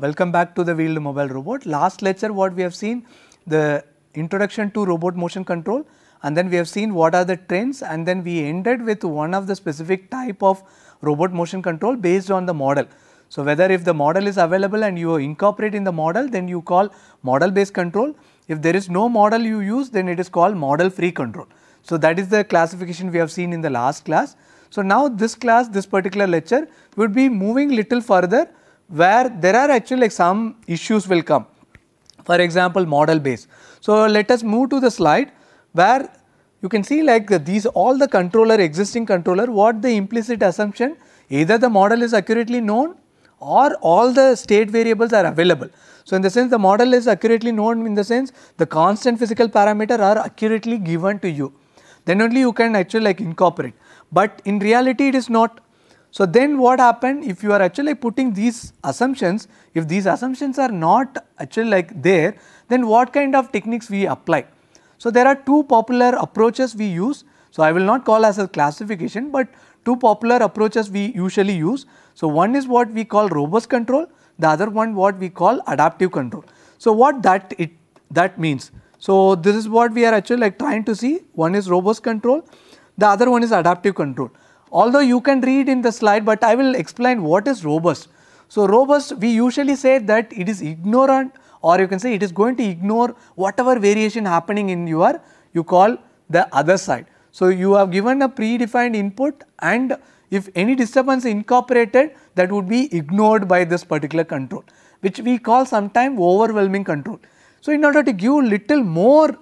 Welcome back to the Wheeled Mobile Robot. Last lecture what we have seen the introduction to robot motion control and then we have seen what are the trends and then we ended with one of the specific type of robot motion control based on the model. So, whether if the model is available and you incorporate in the model then you call model based control. If there is no model you use then it is called model free control. So, that is the classification we have seen in the last class. So, now this class this particular lecture would be moving little further where there are actually like some issues will come. For example, model base. So, let us move to the slide where you can see like these all the controller existing controller what the implicit assumption either the model is accurately known or all the state variables are available. So, in the sense the model is accurately known in the sense the constant physical parameter are accurately given to you then only you can actually like incorporate. But in reality it is not so, then what happened if you are actually putting these assumptions, if these assumptions are not actually like there, then what kind of techniques we apply? So, there are two popular approaches we use. So, I will not call as a classification, but two popular approaches we usually use. So, one is what we call robust control, the other one what we call adaptive control. So, what that it that means? So, this is what we are actually like trying to see. One is robust control, the other one is adaptive control although you can read in the slide, but I will explain what is robust. So, robust we usually say that it is ignorant or you can say it is going to ignore whatever variation happening in your you call the other side. So, you have given a predefined input and if any disturbance incorporated that would be ignored by this particular control which we call sometimes overwhelming control. So, in order to give little more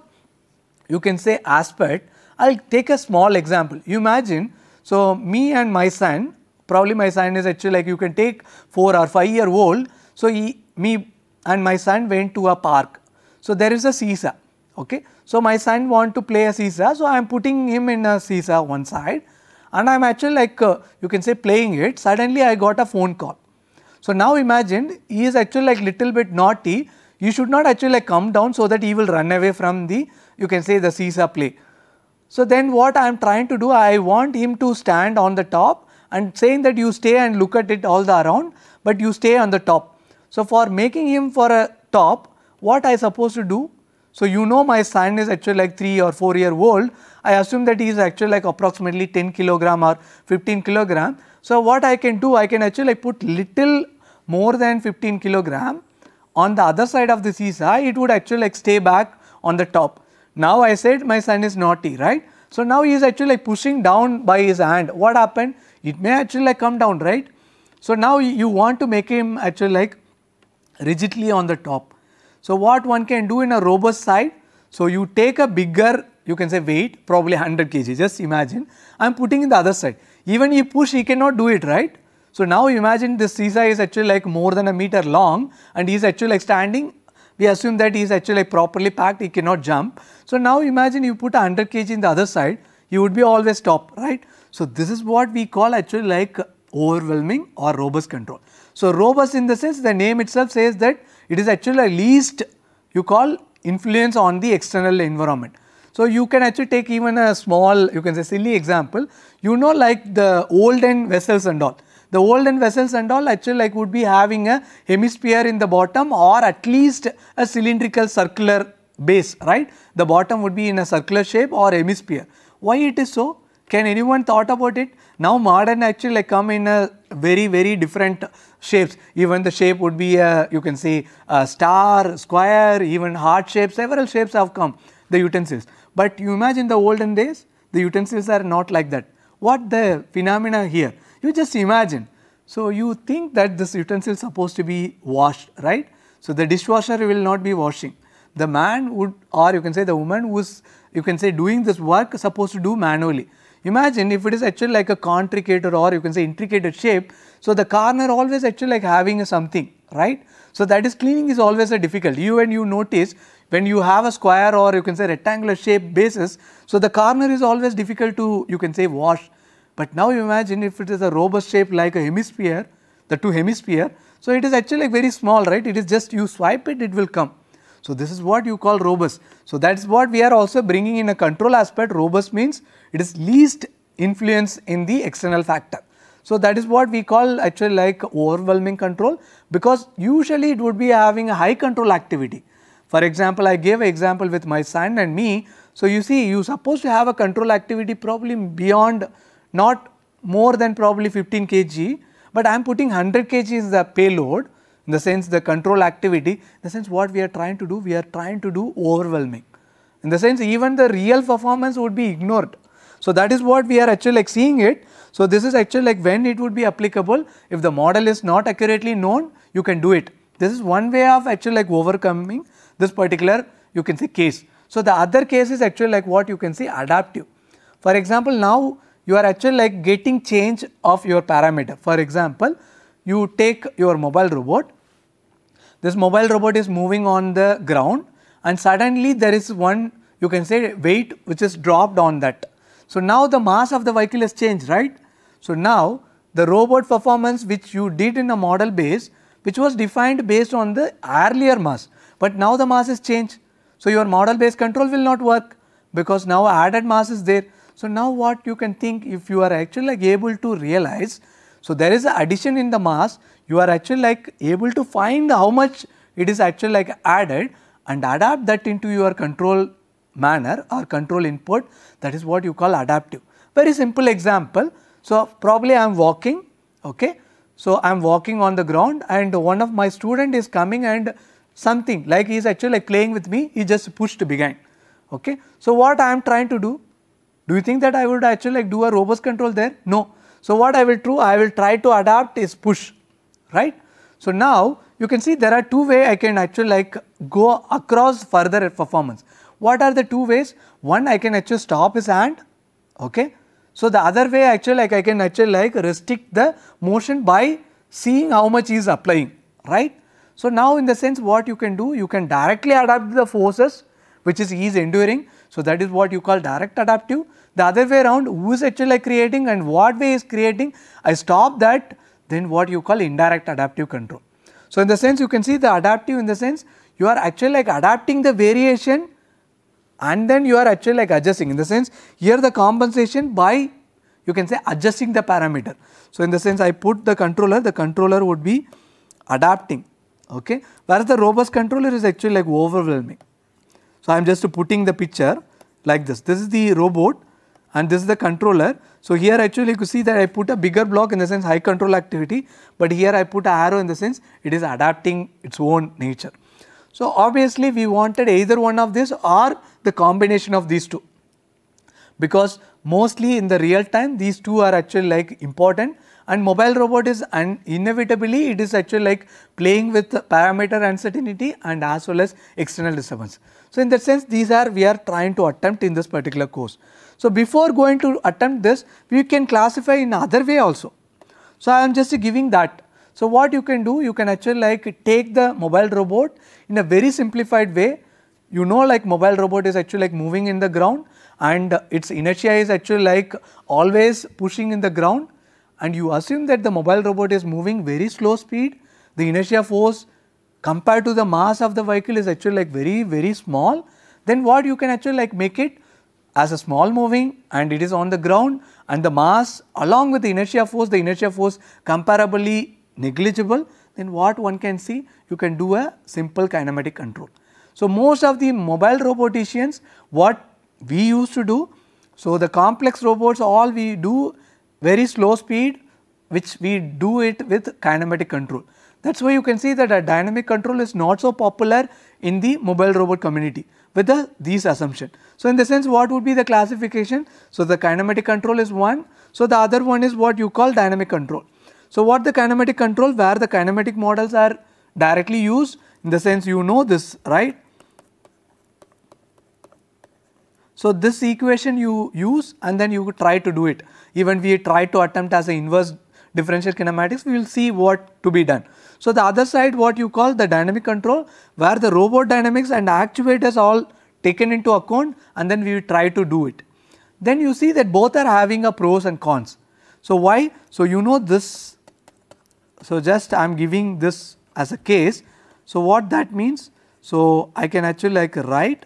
you can say aspect I will take a small example. You imagine so, me and my son, probably my son is actually like you can take 4 or 5 year old. So, he, me and my son went to a park. So, there is a seesaw. Okay. So, my son want to play a seesaw. So, I am putting him in a seesaw one side and I am actually like uh, you can say playing it. Suddenly, I got a phone call. So, now imagine he is actually like little bit naughty. You should not actually like come down so that he will run away from the you can say the seesaw play. So, then what I am trying to do, I want him to stand on the top and saying that you stay and look at it all the around, but you stay on the top. So, for making him for a top, what I supposed to do? So, you know my son is actually like 3 or 4 year old. I assume that he is actually like approximately 10 kilogram or 15 kilogram. So, what I can do, I can actually like put little more than 15 kilogram on the other side of the seesaw, it would actually like stay back on the top. Now I said my son is naughty, right? So now he is actually like pushing down by his hand. What happened? It may actually like come down, right? So now you want to make him actually like rigidly on the top. So what one can do in a robust side? So you take a bigger, you can say weight, probably 100 kg, just imagine. I am putting in the other side. Even he push, he cannot do it, right? So now imagine this seesaw is actually like more than a meter long and he is actually like standing we assume that he is actually properly packed, he cannot jump. So now imagine you put 100 kg in the other side, you would be always top, right? So this is what we call actually like overwhelming or robust control. So robust in the sense the name itself says that it is actually least you call influence on the external environment. So you can actually take even a small you can say silly example, you know like the olden vessels and all the olden vessels and all actually like would be having a hemisphere in the bottom or at least a cylindrical circular base, right. The bottom would be in a circular shape or hemisphere. Why it is so? Can anyone thought about it? Now modern actually like come in a very very different shapes. Even the shape would be a, uh, you can say a uh, star, square, even heart shape, several shapes have come, the utensils. But you imagine the olden days, the utensils are not like that. What the phenomena here? You just imagine. So, you think that this utensil is supposed to be washed, right? So, the dishwasher will not be washing. The man would or you can say the woman who is you can say doing this work supposed to do manually. Imagine if it is actually like a contricated or you can say intricated shape. So, the corner always actually like having a something, right? So, that is cleaning is always a difficult. You and you notice when you have a square or you can say rectangular shape basis. So, the corner is always difficult to you can say wash but now you imagine if it is a robust shape like a hemisphere, the two hemisphere. So, it is actually like very small, right? It is just you swipe it, it will come. So, this is what you call robust. So, that is what we are also bringing in a control aspect. Robust means it is least influence in the external factor. So, that is what we call actually like overwhelming control because usually it would be having a high control activity. For example, I gave an example with my son and me. So, you see you supposed to have a control activity probably beyond not more than probably 15 kg, but I am putting 100 kg is the payload in the sense the control activity, in the sense what we are trying to do, we are trying to do overwhelming. In the sense even the real performance would be ignored. So, that is what we are actually like seeing it. So, this is actually like when it would be applicable if the model is not accurately known, you can do it. This is one way of actually like overcoming this particular you can say case. So, the other case is actually like what you can say adaptive. For example, now you are actually like getting change of your parameter. For example, you take your mobile robot, this mobile robot is moving on the ground and suddenly there is one you can say weight which is dropped on that. So, now the mass of the vehicle has changed right. So, now the robot performance which you did in a model base which was defined based on the earlier mass, but now the mass is changed. So, your model base control will not work because now added mass is there. So, now what you can think if you are actually like able to realize, so there is addition in the mass, you are actually like able to find how much it is actually like added and adapt that into your control manner or control input that is what you call adaptive. Very simple example. So, probably I am walking, okay. So, I am walking on the ground and one of my student is coming and something like he is actually like playing with me, he just pushed behind. Okay. So, what I am trying to do? Do you think that I would actually like do a robust control there? No. So what I will do, I will try to adapt is push, right? So now you can see there are two way I can actually like go across further performance. What are the two ways? One I can actually stop his hand, okay. So the other way actually like I can actually like restrict the motion by seeing how much he is applying, right. So now in the sense what you can do, you can directly adapt the forces which is ease enduring. So that is what you call direct adaptive. The other way around, who is actually creating and what way is creating, I stop that, then what you call indirect adaptive control. So in the sense you can see the adaptive in the sense you are actually like adapting the variation and then you are actually like adjusting in the sense here the compensation by you can say adjusting the parameter. So in the sense I put the controller, the controller would be adapting okay whereas the robust controller is actually like overwhelming. So, I am just putting the picture like this. This is the robot and this is the controller. So, here actually you see that I put a bigger block in the sense high control activity, but here I put a arrow in the sense it is adapting its own nature. So, obviously we wanted either one of this or the combination of these two because mostly in the real time these two are actually like important and mobile robot is and inevitably it is actually like playing with parameter uncertainty and as well as external disturbance. So, in that sense these are we are trying to attempt in this particular course. So, before going to attempt this we can classify in other way also. So, I am just giving that. So, what you can do you can actually like take the mobile robot in a very simplified way you know like mobile robot is actually like moving in the ground and its inertia is actually like always pushing in the ground and you assume that the mobile robot is moving very slow speed, the inertia force compared to the mass of the vehicle is actually like very very small, then what you can actually like make it as a small moving and it is on the ground and the mass along with the inertia force, the inertia force comparably negligible, then what one can see? You can do a simple kinematic control. So, most of the mobile roboticians what we used to do, so the complex robots all we do very slow speed which we do it with kinematic control. That is why you can see that a dynamic control is not so popular in the mobile robot community with the, these assumption. So, in the sense what would be the classification? So, the kinematic control is one. So, the other one is what you call dynamic control. So, what the kinematic control where the kinematic models are directly used in the sense you know this right So, this equation you use and then you try to do it. Even we try to attempt as a inverse differential kinematics, we will see what to be done. So, the other side what you call the dynamic control where the robot dynamics and actuators all taken into account and then we try to do it. Then you see that both are having a pros and cons. So, why? So, you know this, so just I am giving this as a case. So, what that means? So, I can actually like write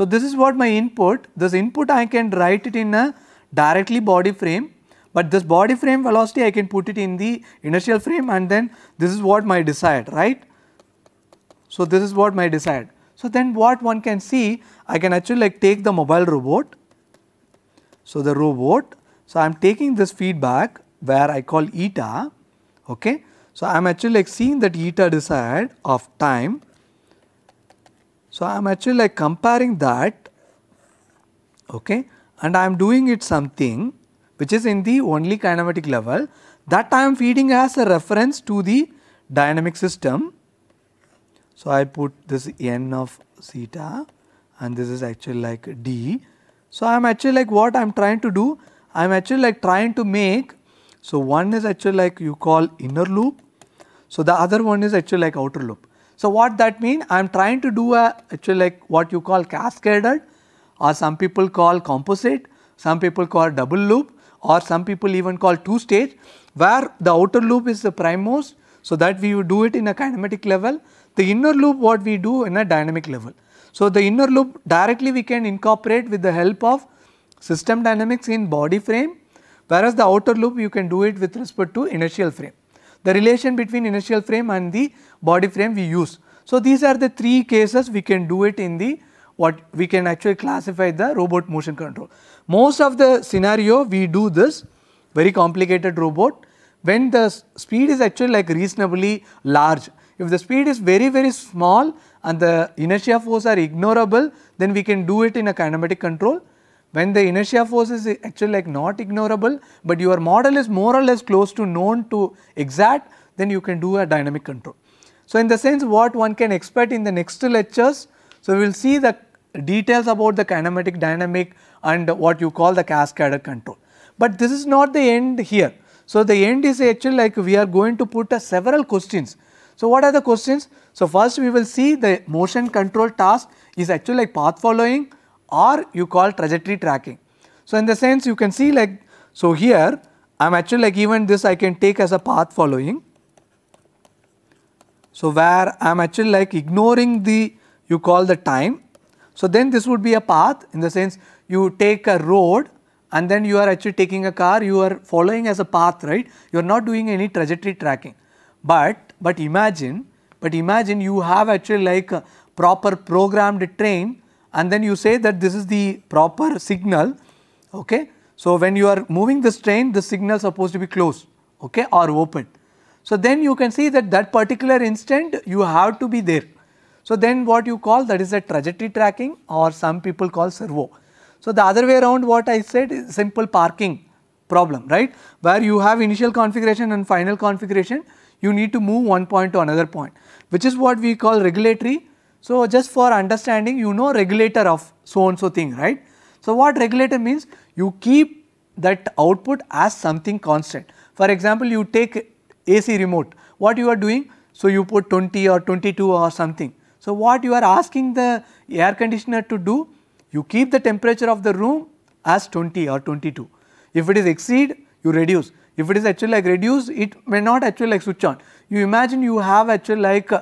So this is what my input, this input I can write it in a directly body frame but this body frame velocity I can put it in the inertial frame and then this is what my desired right. So this is what my desired. So then what one can see I can actually like take the mobile robot. So the robot so I am taking this feedback where I call eta okay. So I am actually like seeing that eta desired of time so, I am actually like comparing that okay and I am doing it something which is in the only kinematic level that I am feeding as a reference to the dynamic system. So, I put this n of zeta and this is actually like d. So, I am actually like what I am trying to do? I am actually like trying to make. So, one is actually like you call inner loop. So, the other one is actually like outer loop. So, what that mean? I am trying to do a actually like what you call cascaded or some people call composite, some people call double loop or some people even call two stage where the outer loop is the prime most. So, that we do it in a kinematic level. The inner loop what we do in a dynamic level. So, the inner loop directly we can incorporate with the help of system dynamics in body frame whereas the outer loop you can do it with respect to inertial frame the relation between inertial frame and the body frame we use. So, these are the three cases we can do it in the what we can actually classify the robot motion control. Most of the scenario we do this very complicated robot when the speed is actually like reasonably large. If the speed is very very small and the inertia force are ignorable then we can do it in a kinematic control when the inertia force is actually like not ignorable, but your model is more or less close to known to exact, then you can do a dynamic control. So, in the sense what one can expect in the next lectures, so we will see the details about the kinematic dynamic and what you call the cascaded control. But this is not the end here. So, the end is actually like we are going to put several questions. So, what are the questions? So, first we will see the motion control task is actually like path following, or you call trajectory tracking. So, in the sense you can see like, so here I am actually like even this I can take as a path following. So, where I am actually like ignoring the you call the time. So, then this would be a path in the sense you take a road and then you are actually taking a car you are following as a path right you are not doing any trajectory tracking. But, but imagine but imagine you have actually like a proper programmed train and then you say that this is the proper signal. Okay. So, when you are moving the train, the signal is supposed to be closed okay, or open. So, then you can see that that particular instant you have to be there. So, then what you call that is a trajectory tracking or some people call servo. So, the other way around what I said is simple parking problem, right, where you have initial configuration and final configuration, you need to move one point to another point, which is what we call regulatory so, just for understanding you know regulator of so and so thing right. So, what regulator means you keep that output as something constant. For example, you take AC remote what you are doing so you put 20 or 22 or something. So, what you are asking the air conditioner to do you keep the temperature of the room as 20 or 22. If it is exceed you reduce if it is actually like reduce it may not actually like switch on. You imagine you have actually like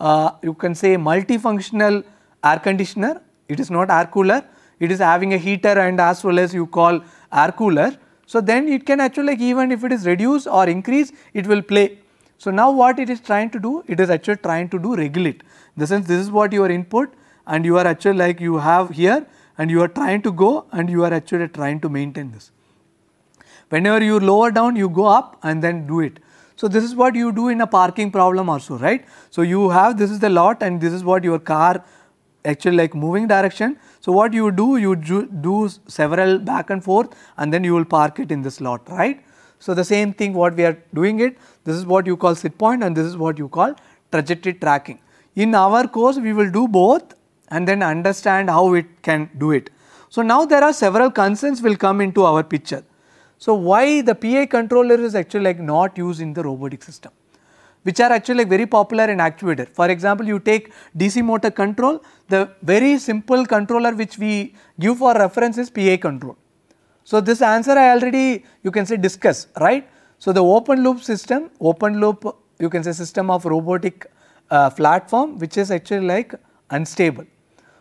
uh, you can say multifunctional air conditioner. It is not air cooler. It is having a heater and as well as you call air cooler. So then it can actually like even if it is reduced or increased, it will play. So now what it is trying to do? It is actually trying to do regulate. In the sense this is what your input and you are actually like you have here and you are trying to go and you are actually trying to maintain this. Whenever you lower down, you go up and then do it. So this is what you do in a parking problem also, right? So you have this is the lot and this is what your car actually like moving direction. So what you do, you do several back and forth and then you will park it in this lot, right? So the same thing what we are doing it, this is what you call sit point and this is what you call trajectory tracking. In our course, we will do both and then understand how it can do it. So now there are several concerns will come into our picture. So, why the PI controller is actually like not used in the robotic system which are actually like very popular in actuator. For example, you take DC motor control, the very simple controller which we give for reference is PI control. So, this answer I already you can say discuss right. So, the open loop system, open loop you can say system of robotic uh, platform which is actually like unstable.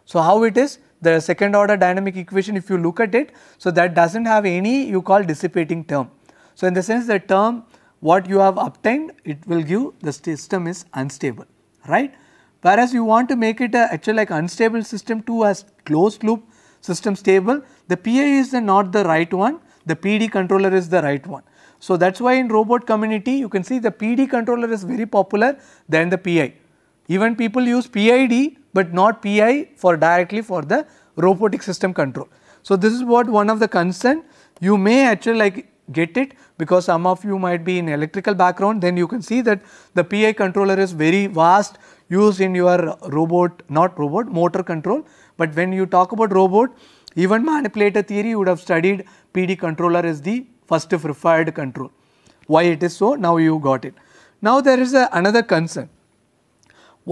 So, how it is? the second order dynamic equation if you look at it, so that does not have any you call dissipating term. So, in the sense the term what you have obtained it will give the system is unstable right. Whereas, you want to make it a actually like unstable system to as closed loop system stable the PI is the not the right one the PD controller is the right one. So, that is why in robot community you can see the PD controller is very popular than the PI even people use PID but not PI for directly for the robotic system control. So, this is what one of the concern you may actually like get it because some of you might be in electrical background then you can see that the PI controller is very vast used in your robot not robot motor control but when you talk about robot even manipulator theory you would have studied PD controller is the first preferred control why it is so now you got it. Now there is a, another concern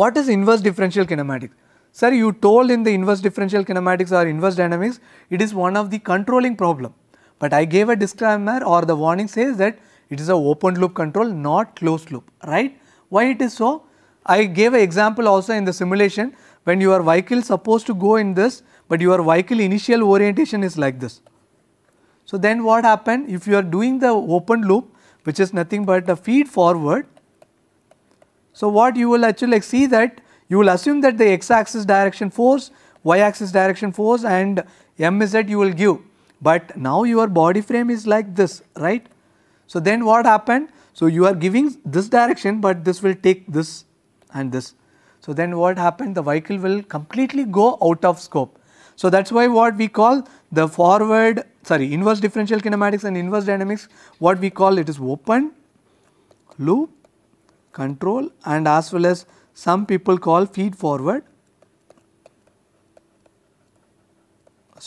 what is inverse differential kinematics? Sir, you told in the inverse differential kinematics or inverse dynamics, it is one of the controlling problem. But I gave a disclaimer or the warning says that it is a open loop control, not closed loop, right? Why it is so? I gave an example also in the simulation when your vehicle supposed to go in this, but your vehicle initial orientation is like this. So then what happened? If you are doing the open loop, which is nothing but a feed forward, so, what you will actually like see that you will assume that the x axis direction force, y axis direction force and m is that you will give, but now your body frame is like this, right. So, then what happened? So, you are giving this direction, but this will take this and this. So, then what happened? The vehicle will completely go out of scope. So, that is why what we call the forward sorry inverse differential kinematics and inverse dynamics what we call it is open loop control and as well as some people call feed forward.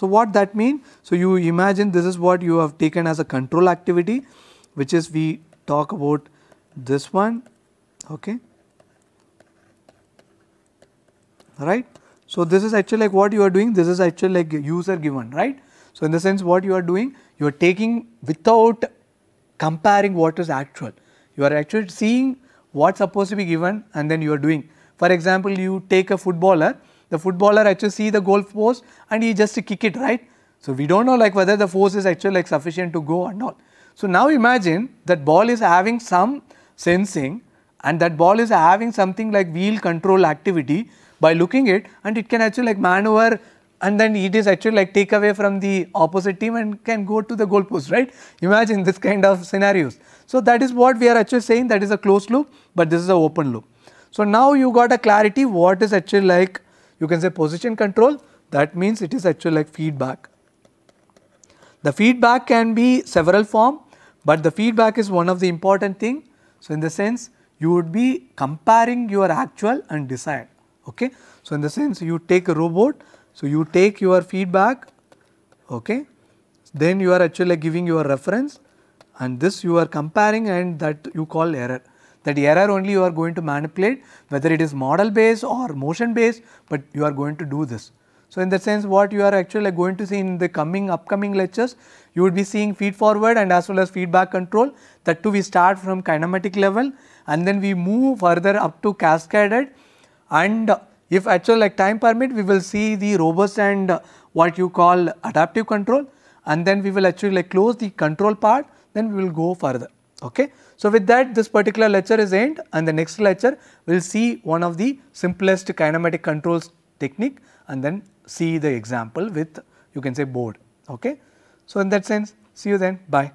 So, what that mean? So, you imagine this is what you have taken as a control activity which is we talk about this one okay right. So, this is actually like what you are doing this is actually like user given right. So, in the sense what you are doing you are taking without comparing what is actual you are actually seeing what's supposed to be given and then you are doing. For example, you take a footballer, the footballer actually see the goal post and he just kick it right. So, we do not know like whether the force is actually like sufficient to go or not. So, now imagine that ball is having some sensing and that ball is having something like wheel control activity by looking it and it can actually like maneuver and then it is actually like take away from the opposite team and can go to the goal post right. Imagine this kind of scenarios. So, that is what we are actually saying that is a closed loop, but this is an open loop. So, now you got a clarity what is actually like you can say position control that means it is actually like feedback. The feedback can be several form but the feedback is one of the important thing. So, in the sense you would be comparing your actual and desired. Okay? So, in the sense you take a robot, so you take your feedback, okay? then you are actually giving your reference and this you are comparing and that you call error. That error only you are going to manipulate whether it is model based or motion based but you are going to do this. So, in that sense what you are actually going to see in the coming upcoming lectures you would be seeing feed forward and as well as feedback control that too we start from kinematic level and then we move further up to cascaded and if actual like time permit we will see the robust and what you call adaptive control and then we will actually like close the control part then we will go further. Okay. So, with that this particular lecture is end and the next lecture we will see one of the simplest kinematic controls technique and then see the example with you can say board. Okay. So, in that sense see you then bye.